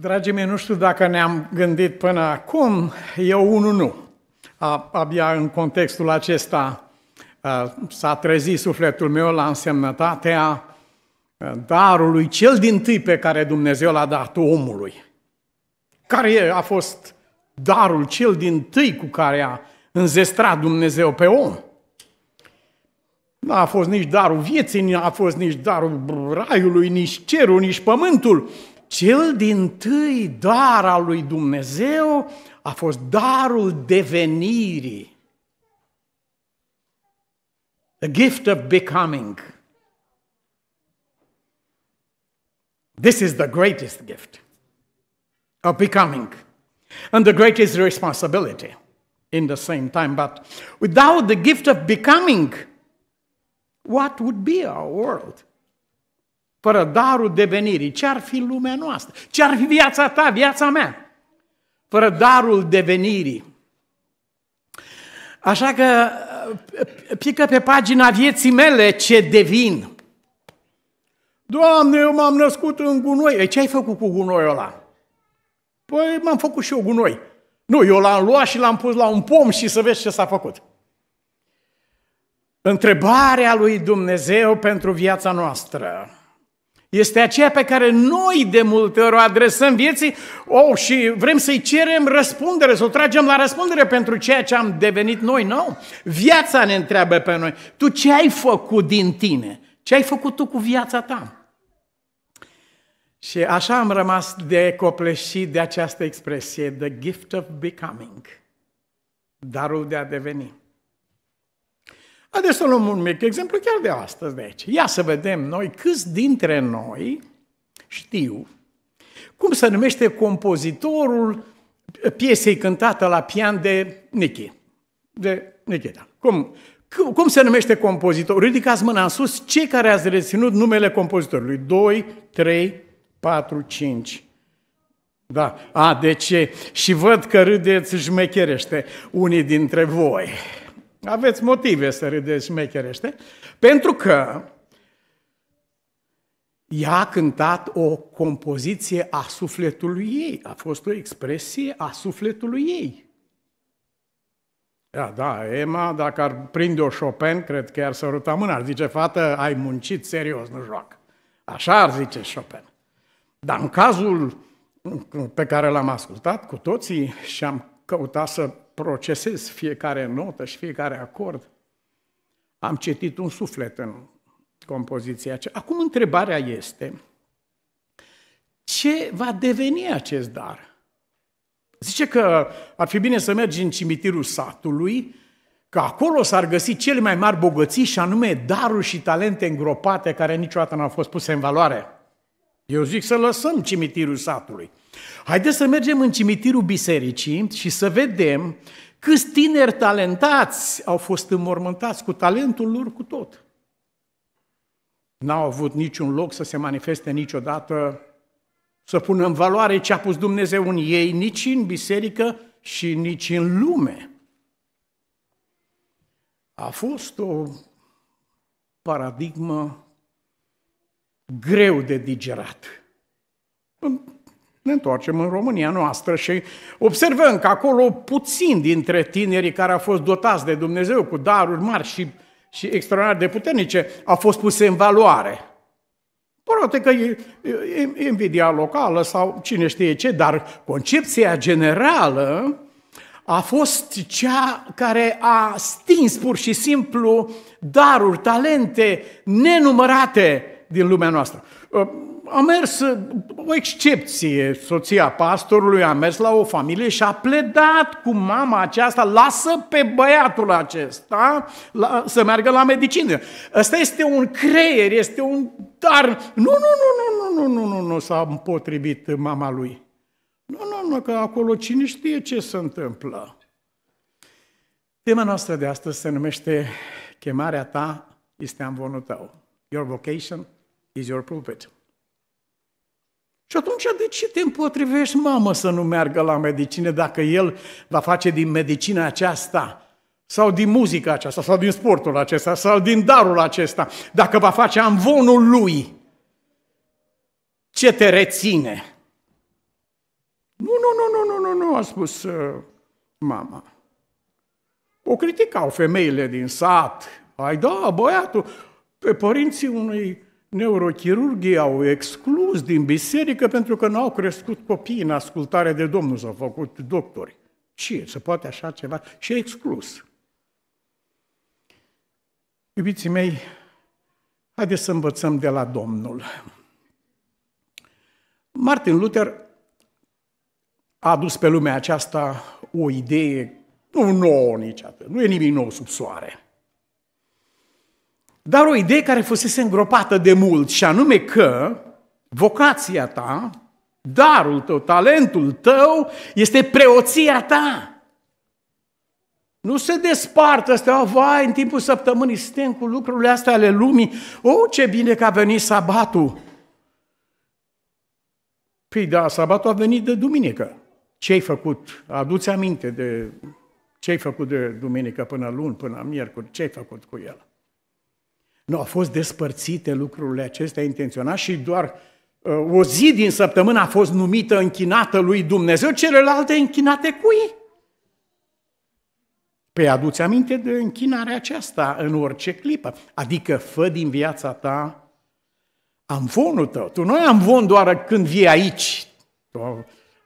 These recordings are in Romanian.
Dragii mei, nu știu dacă ne-am gândit până acum, eu unul nu. A, abia în contextul acesta s-a trezit sufletul meu la însemnătatea darului cel din tâi pe care Dumnezeu l-a dat omului. Care a fost darul cel din tâi cu care a înzestrat Dumnezeu pe om? Nu a fost nici darul vieții, nu a fost nici darul raiului, nici cerul, nici pământul, Cel din tâi dar al lui Dumnezeu a fost darul devenirii. The gift of becoming. This is the greatest gift of becoming and the greatest responsibility in the same time. But without the gift of becoming, what would be our world? fără darul devenirii, ce ar fi lumea noastră? Ce ar fi viața ta, viața mea? Fără darul devenirii. Așa că uh, pică pe pagina vieții mele ce devin. Doamne, eu m-am născut în gunoi. E, ce ai făcut cu gunoiul ăla? Păi m-am făcut și eu gunoi. Nu, eu l-am luat și l-am pus la un pom și să vezi ce s-a făcut. Întrebarea lui Dumnezeu pentru viața noastră este aceea pe care noi de multe ori o adresăm vieții oh, și vrem să-i cerem răspundere, să o tragem la răspundere pentru ceea ce am devenit noi. Nu, no. viața ne întreabă pe noi. Tu ce ai făcut din tine? Ce ai făcut tu cu viața ta? Și așa am rămas de copleșit de această expresie, the gift of becoming, darul de a deveni. Haideți să luăm un mic exemplu chiar de astăzi de aici. Ia să vedem noi câți dintre noi știu cum se numește compozitorul piesei cântată la pian de Nichi. De Nichita. Cum, cum se numește compozitorul? Ridicați mâna în sus cei care ați reținut numele compozitorului. 2, 3, 4, 5. Da. A, de ce? Și văd că râdeți jmecherește unii dintre voi. Aveți motive să râdeți șmecherește, pentru că ea a cântat o compoziție a sufletului ei, a fost o expresie a sufletului ei. Da, da, Emma, dacă ar prinde o Chopin, cred că ar săruta mâna, ar zice, fată, ai muncit serios, nu joacă. Așa ar zice Chopin. Dar în cazul pe care l-am ascultat cu toții și am căutat să procesez fiecare notă și fiecare acord, am citit un suflet în compoziția aceea. Acum întrebarea este, ce va deveni acest dar? Zice că ar fi bine să mergi în cimitirul satului, că acolo s-ar găsi cele mai mari bogății și anume daruri și talente îngropate care niciodată n-au fost puse în valoare. Eu zic să lăsăm cimitirul satului. Haideți să mergem în cimitirul bisericii și să vedem câți tineri talentați au fost înmormântați cu talentul lor cu tot. N-au avut niciun loc să se manifeste niciodată, să pună în valoare ce a pus Dumnezeu în ei, nici în biserică și nici în lume. A fost o paradigmă greu de digerat. Ne întoarcem în România noastră și observăm că acolo puțin dintre tinerii care au fost dotați de Dumnezeu cu daruri mari și, și extraordinar de puternice au fost puse în valoare. Poate că e, e invidia locală sau cine știe ce, dar concepția generală a fost cea care a stins pur și simplu daruri, talente nenumărate din lumea noastră. Uh, a mers, uh, o excepție, soția pastorului a mers la o familie și a pledat cu mama aceasta, lasă pe băiatul acesta la, să meargă la medicină. Ăsta este un creier, este un dar. Nu, nu, nu, nu, nu, nu, nu, nu, nu s-a împotrivit mama lui. Nu, nu, nu, că acolo cine știe ce se întâmplă. Tema noastră de astăzi se numește Chemarea ta este amvonul tău. Your vocation is your pulpit. Și atunci de ce te împotrivești, mamă, să nu meargă la medicină dacă el va face din medicina aceasta sau din muzica aceasta, sau din sportul acesta, sau din darul acesta, dacă va face amvonul lui, ce te reține? Nu, nu, nu, nu, nu, nu, nu, a spus uh, mama. O criticau femeile din sat. Ai da, băiatul, pe părinții unui neurochirurgii au exclus din biserică pentru că nu au crescut copii în ascultare de Domnul, s-au făcut doctori. Ce? Se poate așa ceva? Și exclus. Iubiții mei, haideți să învățăm de la Domnul. Martin Luther a adus pe lumea aceasta o idee nu nouă nici atât, nu e nimic nou sub soare – dar o idee care fusese îngropată de mult și anume că vocația ta, darul tău, talentul tău este preoția ta. Nu se despart astea, oh, vai, în timpul săptămânii suntem cu lucrurile astea ale lumii. Oh, ce bine că a venit sabatul! Păi da, sabatul a venit de duminică. Ce ai făcut? Aduți aminte de ce ai făcut de duminică până luni, până miercuri, ce ai făcut cu el? Nu, au fost despărțite lucrurile acestea intenționat și doar uh, o zi din săptămână a fost numită închinată lui Dumnezeu, celelalte închinate cui? Păi aduți aminte de închinarea aceasta în orice clipă. Adică fă din viața ta amvonul tău. Tu nu ai amvon doar când vii aici.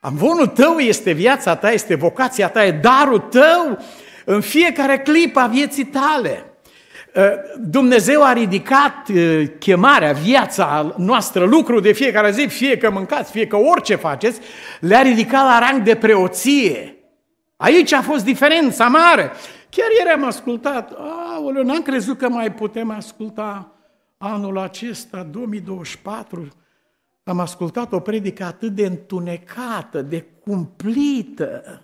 Amvonul tău este viața ta, este vocația ta, e darul tău în fiecare clipă a vieții tale. Ă, Dumnezeu a ridicat ă, chemarea, viața noastră, lucru de fiecare zi, fie că mâncați, fie că orice faceți, le-a ridicat la rang de preoție. Aici a fost diferența mare. Chiar ieri am ascultat, aoleu, n-am crezut că mai putem asculta anul acesta, 2024, am ascultat o predică atât de întunecată, de cumplită,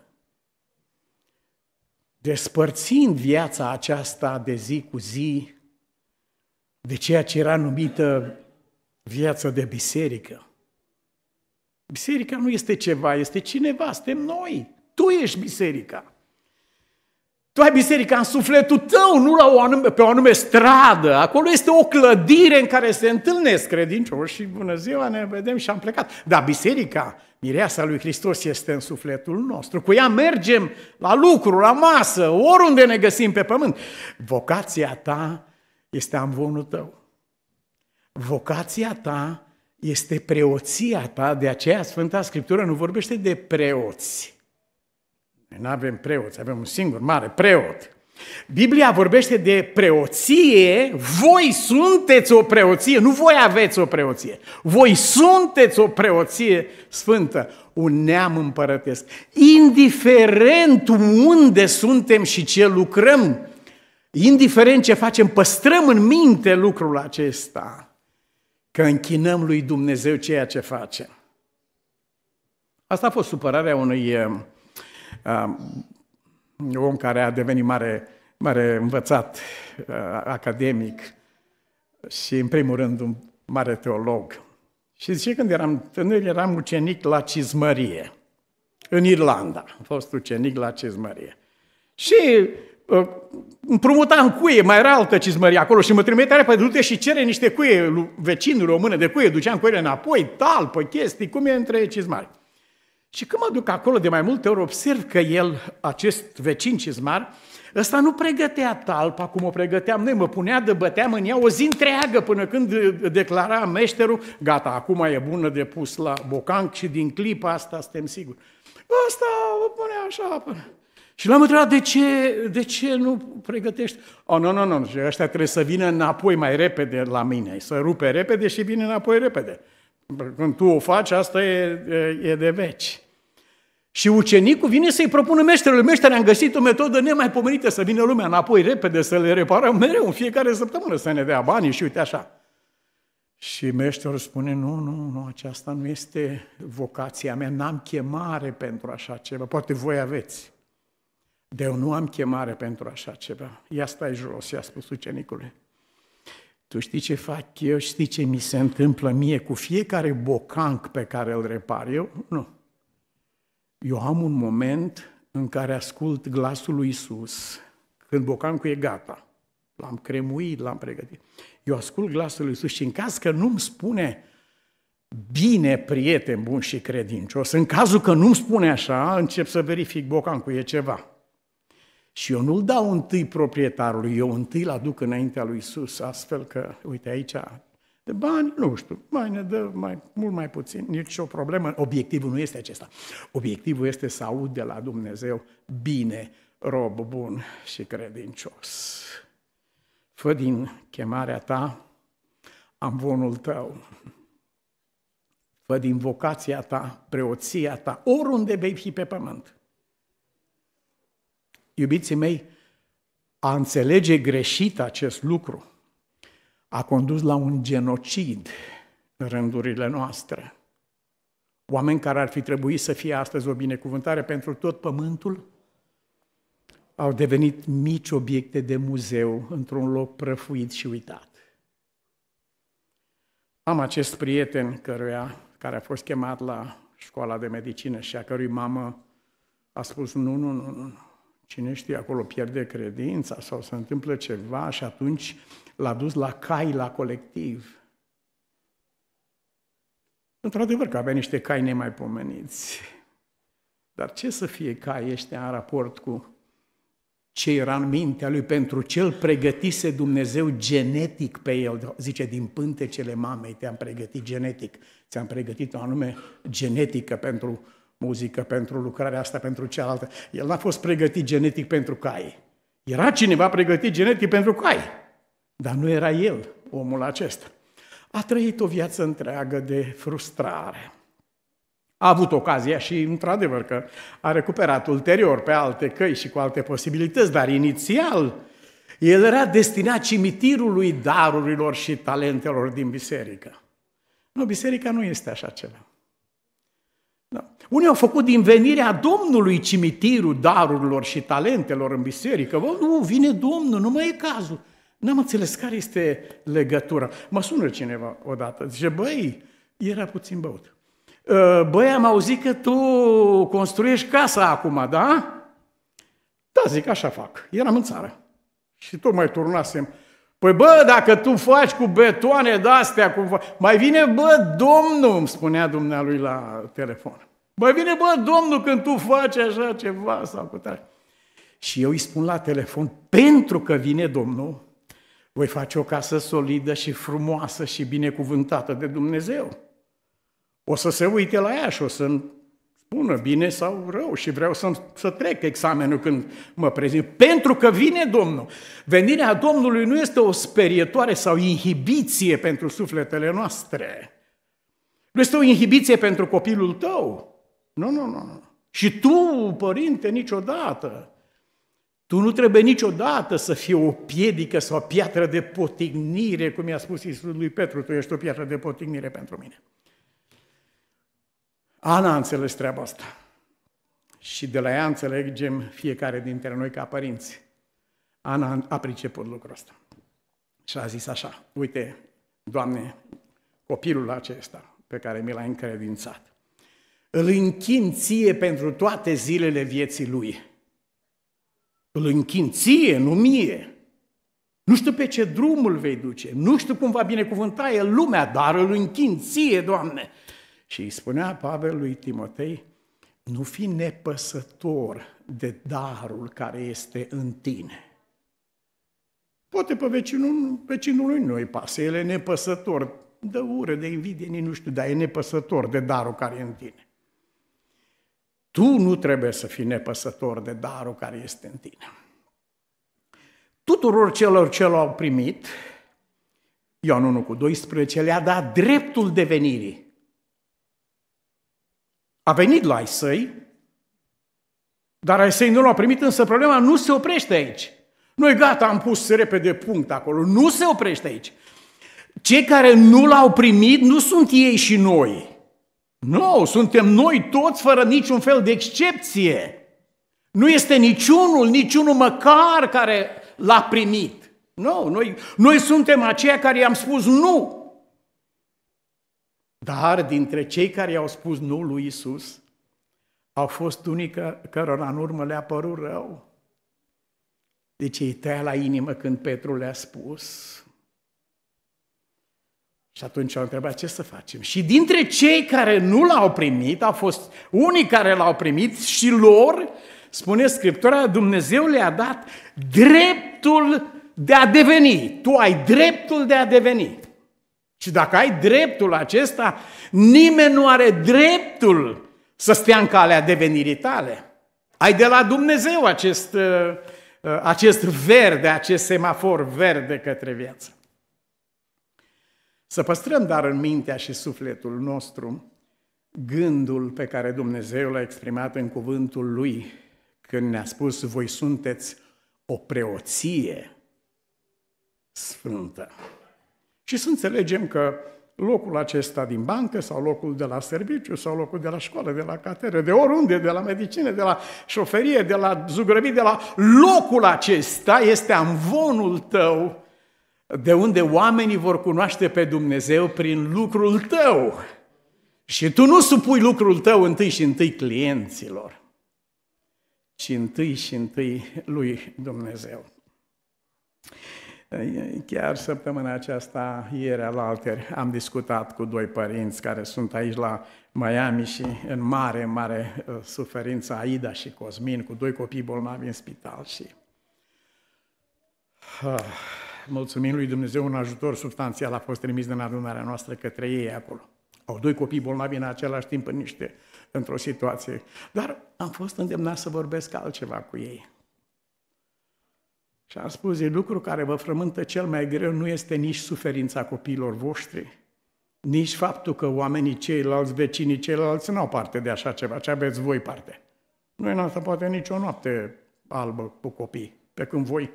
despărțind viața aceasta de zi cu zi de ceea ce era numită viața de biserică. Biserica nu este ceva, este cineva, suntem noi. Tu ești biserica. Tu ai biserica în sufletul tău, nu la o anume, pe o anume stradă. Acolo este o clădire în care se întâlnesc credincioși și bună ziua, ne vedem și am plecat. Dar biserica, mireasa lui Hristos, este în sufletul nostru. Cu ea mergem la lucru, la masă, oriunde ne găsim pe pământ. Vocația ta este amvonul tău. Vocația ta este preoția ta, de aceea Sfânta Scriptură nu vorbește de preoți, noi nu avem preoți, avem un singur mare preot. Biblia vorbește de preoție, voi sunteți o preoție, nu voi aveți o preoție. Voi sunteți o preoție sfântă, un neam împărătesc. Indiferent unde suntem și ce lucrăm, indiferent ce facem, păstrăm în minte lucrul acesta, că închinăm lui Dumnezeu ceea ce facem. Asta a fost supărarea unui Um, om care a devenit mare, mare învățat uh, academic și, în primul rând, un mare teolog. Și zice, când eram tânăr, eram ucenic la cizmărie, în Irlanda. Am fost ucenic la cizmărie. Și uh, împrumutam cuie, mai era altă cizmărie acolo și mă trimitea, repede, du-te și cere niște cuie vecinului o mână de cuie, duceam cuiele înapoi, talpă, chestii, cum e între cizmari. Și când mă duc acolo, de mai multe ori observ că el, acest vecin cizmar, ăsta nu pregătea talpa cum o pregăteam noi, mă punea de băteam în ea o zi întreagă până când declara meșterul, gata, acum e bună de pus la bocanc și din clipa asta suntem siguri. asta o pune așa până... Și l-am întrebat, de ce, de ce nu pregătești? Oh, nu, nu, nu, ăștia trebuie să vină înapoi mai repede la mine, să rupe repede și vine înapoi repede. Când tu o faci, asta e, e de veci. Și ucenicul vine să-i propună meșterului. Meștere, am găsit o metodă nemaipomenită să vină lumea înapoi repede, să le reparăm mereu, în fiecare săptămână, să ne dea banii și uite așa. Și meșterul spune, nu, nu, nu, aceasta nu este vocația mea, n-am chemare pentru așa ceva, poate voi aveți. De eu nu am chemare pentru așa ceva. Ia stai jos, i-a spus ucenicului tu știi ce fac eu, știi ce mi se întâmplă mie cu fiecare bocanc pe care îl repar eu? Nu. Eu am un moment în care ascult glasul lui Isus, când bocancul e gata. L-am cremuit, l-am pregătit. Eu ascult glasul lui Isus și în caz că nu-mi spune bine, prieten bun și credincios, în cazul că nu-mi spune așa, încep să verific bocancul, e ceva. Și eu nu-l dau întâi proprietarului, eu întâi-l aduc înaintea lui Isus, astfel că, uite aici, de bani, nu știu, mai ne dă mai, mult mai puțin, nici o problemă. Obiectivul nu este acesta. Obiectivul este să aud de la Dumnezeu, bine, rob bun și credincios. Fă din chemarea ta amvonul tău. Fă din vocația ta, preoția ta, oriunde vei fi pe pământ. Iubiții mei, a înțelege greșit acest lucru a condus la un genocid în rândurile noastre. Oameni care ar fi trebuit să fie astăzi o binecuvântare pentru tot pământul, au devenit mici obiecte de muzeu într-un loc prăfuit și uitat. Am acest prieten căruia, care a fost chemat la școala de medicină și a cărui mamă a spus nu, nu, nu, nu, cine știe, acolo pierde credința sau se întâmplă ceva și atunci l-a dus la cai, la colectiv. Într-adevăr că avea niște cai nemaipomeniți. Dar ce să fie cai ăștia în raport cu ce era în mintea lui, pentru ce îl pregătise Dumnezeu genetic pe el. Zice, din pântecele mamei te-am pregătit genetic. Ți-am pregătit o anume genetică pentru muzică, pentru lucrarea asta, pentru cealaltă. El n-a fost pregătit genetic pentru cai. Era cineva pregătit genetic pentru cai, dar nu era el, omul acesta. A trăit o viață întreagă de frustrare. A avut ocazia și, într-adevăr, că a recuperat ulterior pe alte căi și cu alte posibilități, dar inițial el era destinat cimitirului darurilor și talentelor din biserică. Nu, biserica nu este așa ceva. Da. Unii au făcut din venirea Domnului cimitirul darurilor și talentelor în biserică. Bă, nu, vine Domnul, nu mai e cazul. N-am înțeles care este legătura. Mă sună cineva odată, zice, băi, era puțin băut. Ă, băi, am auzit că tu construiești casa acum, da? Da, zic, așa fac. Eram în țară. Și tot mai turnasem Păi bă, dacă tu faci cu betoane de-astea, mai vine bă domnul, îmi spunea dumnealui la telefon. Mai vine bă domnul când tu faci așa ceva sau cu tare. Și eu îi spun la telefon, pentru că vine domnul, voi face o casă solidă și frumoasă și binecuvântată de Dumnezeu. O să se uite la ea și o să bună, bine sau rău și vreau să, să trec examenul când mă prezint. Pentru că vine Domnul. Venirea Domnului nu este o sperietoare sau inhibiție pentru sufletele noastre. Nu este o inhibiție pentru copilul tău. Nu, nu, nu. nu. Și tu, părinte, niciodată. Tu nu trebuie niciodată să fii o piedică sau o piatră de potignire, cum i-a spus Iisus lui Petru, tu ești o piatră de potignire pentru mine. Ana a înțeles treaba asta. Și de la ea înțelegem fiecare dintre noi ca părinți. Ana a priceput lucrul ăsta. Și a zis așa, uite, Doamne, copilul acesta pe care mi l-ai încredințat, îl închin ție pentru toate zilele vieții lui. Îl închin ție, nu mie. Nu știu pe ce drumul vei duce, nu știu cum va binecuvânta el lumea, dar îl închin ție, Doamne. Și îi spunea Pavel lui Timotei, nu fi nepăsător de darul care este în tine. Poate pe vecinul, vecinului nu-i pasă, el e nepăsător, de ură, de invidie, nici nu știu, dar e nepăsător de darul care e în tine. Tu nu trebuie să fii nepăsător de darul care este în tine. Tuturor celor ce l-au primit, Ioan 1 cu 12, le-a dat dreptul devenirii a venit la ai săi, dar ai săi nu l-au primit, însă problema nu se oprește aici. Noi gata, am pus repede punct acolo. Nu se oprește aici. Cei care nu l-au primit nu sunt ei și noi. Nu, suntem noi toți fără niciun fel de excepție. Nu este niciunul, niciunul măcar care l-a primit. Nu, noi, noi suntem aceia care i-am spus nu. Dar dintre cei care i-au spus nu lui Isus, au fost unii cărora în urmă le-a părut rău. Deci ei tăia la inimă când Petru le-a spus. Și atunci au întrebat ce să facem. Și dintre cei care nu l-au primit, au fost unii care l-au primit și lor, spune Scriptura, Dumnezeu le-a dat dreptul de a deveni. Tu ai dreptul de a deveni. Și dacă ai dreptul acesta, nimeni nu are dreptul să stea în calea devenirii tale. Ai de la Dumnezeu acest, uh, uh, acest verde, acest semafor verde către viață. Să păstrăm dar în mintea și sufletul nostru gândul pe care Dumnezeu l-a exprimat în cuvântul Lui când ne-a spus, voi sunteți o preoție sfântă. Și să înțelegem că locul acesta din bancă sau locul de la serviciu sau locul de la școală, de la cateră, de oriunde, de la medicină, de la șoferie, de la zugrăvit, de la locul acesta este amvonul tău de unde oamenii vor cunoaște pe Dumnezeu prin lucrul tău. Și tu nu supui lucrul tău întâi și întâi clienților, ci întâi și întâi lui Dumnezeu. Chiar săptămâna aceasta, ieri la alteri, am discutat cu doi părinți care sunt aici la Miami și în mare, mare uh, suferință, Aida și Cosmin, cu doi copii bolnavi în spital și... Ah, mulțumim lui Dumnezeu, un ajutor substanțial a fost trimis din adunarea noastră către ei acolo. Au doi copii bolnavi în același timp în niște, într-o situație. Dar am fost îndemnat să vorbesc altceva cu ei. Și am spus, e lucru care vă frământă cel mai greu nu este nici suferința copiilor voștri, nici faptul că oamenii ceilalți, vecinii ceilalți, nu au parte de așa ceva, ce aveți voi parte. Noi n-am stat poate nicio noapte albă cu copii, pe când voi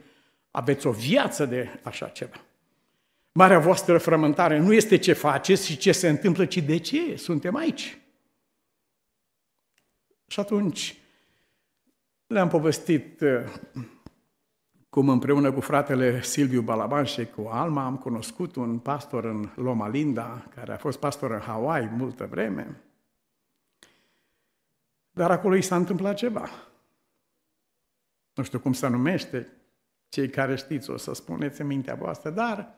aveți o viață de așa ceva. Marea voastră frământare nu este ce faceți și ce se întâmplă, ci de ce suntem aici. Și atunci le-am povestit uh, cum împreună cu fratele Silviu Balaban și cu Alma am cunoscut un pastor în Loma Linda, care a fost pastor în Hawaii multă vreme. Dar acolo i s-a întâmplat ceva. Nu știu cum se numește, cei care știți o să spuneți în mintea voastră, dar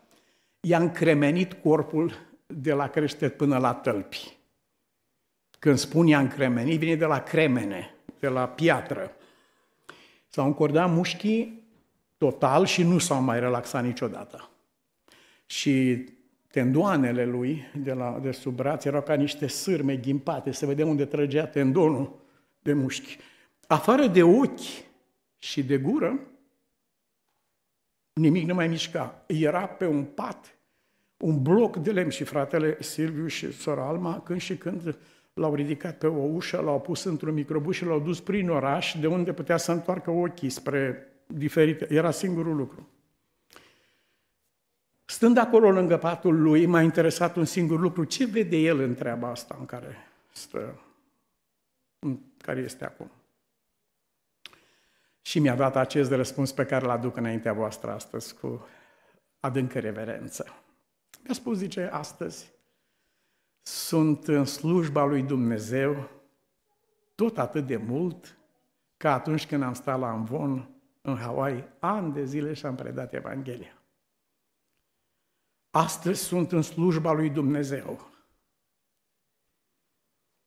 i-a încremenit corpul de la creștet până la tălpi. Când spun i-a încremenit, vine de la cremene, de la piatră. S-au încordat mușchii total și nu s-au mai relaxat niciodată. Și tendoanele lui de, la, de sub braț erau ca niște sârme ghimpate, se vedea unde trăgea tendonul de mușchi. Afară de ochi și de gură, nimic nu mai mișca. Era pe un pat, un bloc de lemn și fratele Silviu și sora Alma, când și când l-au ridicat pe o ușă, l-au pus într-un microbus și l-au dus prin oraș, de unde putea să întoarcă ochii spre diferite. Era singurul lucru. Stând acolo lângă patul lui, m-a interesat un singur lucru. Ce vede el în treaba asta în care stă, în care este acum? Și mi-a dat acest răspuns pe care îl aduc înaintea voastră astăzi cu adâncă reverență. Mi-a spus, zice, astăzi sunt în slujba lui Dumnezeu tot atât de mult ca atunci când am stat la învon în Hawaii ani de zile și am predat Evanghelia. Astăzi sunt în slujba lui Dumnezeu.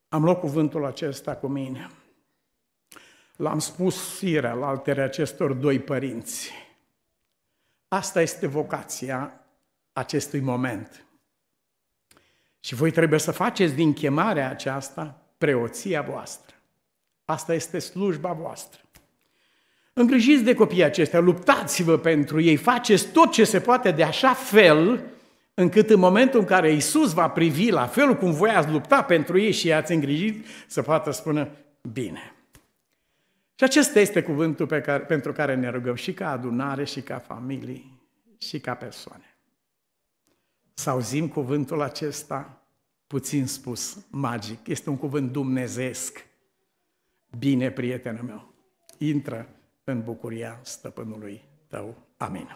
Am luat cuvântul acesta cu mine. L-am spus firea la altele acestor doi părinți. Asta este vocația acestui moment. Și voi trebuie să faceți din chemarea aceasta preoția voastră. Asta este slujba voastră. Îngrijiți de copiii acestea, luptați-vă pentru ei, faceți tot ce se poate de așa fel încât în momentul în care Isus va privi la felul cum voi ați lupta pentru ei și i-ați îngrijit, să poată spune bine. Și acesta este cuvântul pe care, pentru care ne rugăm și ca adunare, și ca familii, și ca persoane. Să auzim cuvântul acesta, puțin spus, magic. Este un cuvânt dumnezeesc. Bine, prietenul meu, intră în bucuria stăpânului tău. Amin.